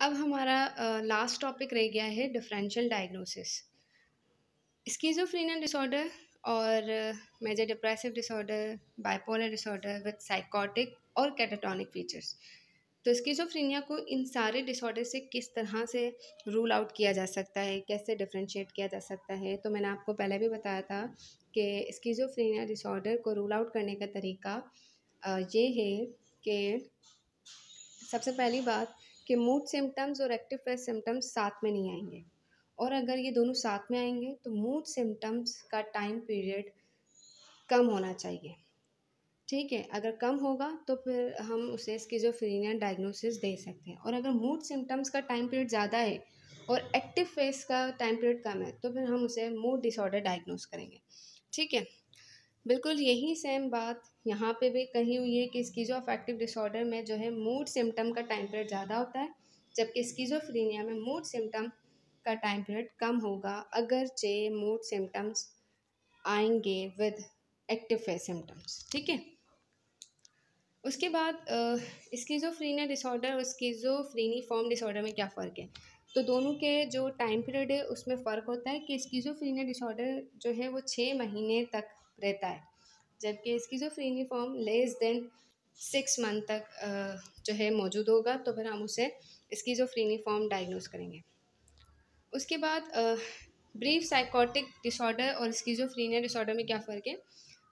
अब हमारा last topic रह गया है डिफरेंशियल डायग्नोसिस स्कीजोफ्रीनिया डिसऑर्डर और major depressive disorder bipolar disorder with psychotic और कैटाटॉनिक फीचर्स तो स्कीजोफ्रीनिया को इन सारे डिसऑर्डर से किस तरह से रूल आउट किया जा सकता है कैसे डिफ्रेंशिएट किया जा सकता है तो मैंने आपको पहले भी बताया था कि स्कीजोफ्रीनिया डिसऑर्डर को रूल आउट करने का तरीका ये है कि सबसे पहली बात कि मूड सिम्टम्स और एक्टिव फेस सिम्टम्स साथ में नहीं आएंगे और अगर ये दोनों साथ में आएंगे तो मूड सिम्टम्स का टाइम पीरियड कम होना चाहिए ठीक है अगर कम होगा तो फिर हम उसे इसकी जो फ्रीनियर डायग्नोसिस दे सकते हैं और अगर मूड सिम्टम्स का टाइम पीरियड ज़्यादा है और एक्टिव फेस का टाइम पीरियड कम है तो फिर हम उसे मूड डिसऑर्डर डायग्नोस करेंगे ठीक है बिल्कुल यही सेम बात यहाँ पे भी कही हुई है कि स्कीजो अफेक्टिव डिसऑर्डर में जो है मूड सिम्टम का टाइम पीरियड ज़्यादा होता है जबकि स्कीजोफ्रीनिया में मूड सिम्टम का टाइम पीरियड कम होगा अगरचे मूड सिम्टम्स आएंगे विद एक्टिव फेस सिम्टम्स ठीक है उसके बाद स्कीजोफ्रीनिया डिसऑर्डर और स्कीजोफ्रीनी फॉर्म डिसऑर्डर में क्या फ़र्क है तो दोनों के जो टाइम पीरियड है उसमें फ़र्क होता है कि स्कीजोफ्रीनिया डिसऑर्डर जो है वो छः महीने तक रहता है जबकि इसकी जो free form less than six month तक जो है मौजूद होगा तो फिर हम उसे इसकी जो फ्री फॉर्म डायग्नोज करेंगे उसके बाद ब्रीफ साइकोटिक डिसऑर्डर और इसकी जो डिसऑर्डर में क्या फ़र्क है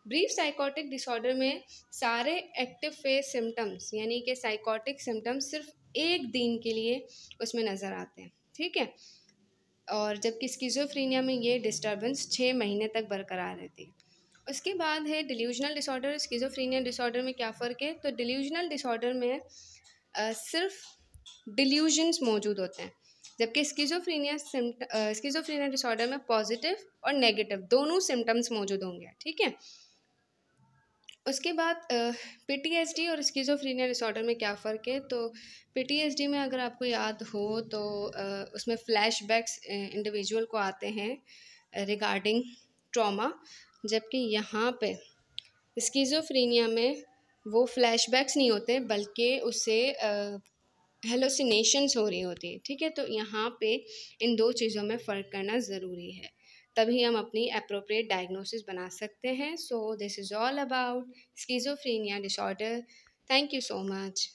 ब्रीफ साइकोटिक डिसऑर्डर में सारे एक्टिव फेस सिम्टम्स यानी कि साइकोटिक सिम्टम्स सिर्फ एक दिन के लिए उसमें नज़र आते हैं ठीक है और जबकि स्कीजोफ्रीनिया में ये डिस्टर्बेंस छः महीने तक बरकरार रहती है उसके बाद है डिल्यूजनल डिसऑर्डर स्किजोफ्रीनिया डिसऑर्डर में क्या फ़र्क है तो डिल्यूजनल डिसऑर्डर में आ, सिर्फ डिल्यूजन्स मौजूद होते हैं जबकि स्किजोफ्रीनिया स्किजोफ्रीनिया डिसऑर्डर में पॉजिटिव और नेगेटिव दोनों सिम्टम्स मौजूद होंगे ठीक है उसके बाद पीटीएसडी और स्किजोफ्रीनिया डिसऑर्डर में क्या फ़र्क है तो पीटीएसडी में अगर आपको याद हो तो आ, उसमें फ्लैशबैक्स इंडिविजुअल को आते हैं रिगार्डिंग ट्रॉमा जबकि यहाँ पे स्कीज़ोफ्रीनिया में वो फ्लैशबैक्स नहीं होते बल्कि उसे हेलोसिनेशंस हो रही होती है ठीक है तो यहाँ पे इन दो चीज़ों में फ़र्क करना ज़रूरी है तभी हम अपनी अप्रोप्रिएट डायग्नोसिस बना सकते हैं so this is all about schizophrenia disorder thank you so much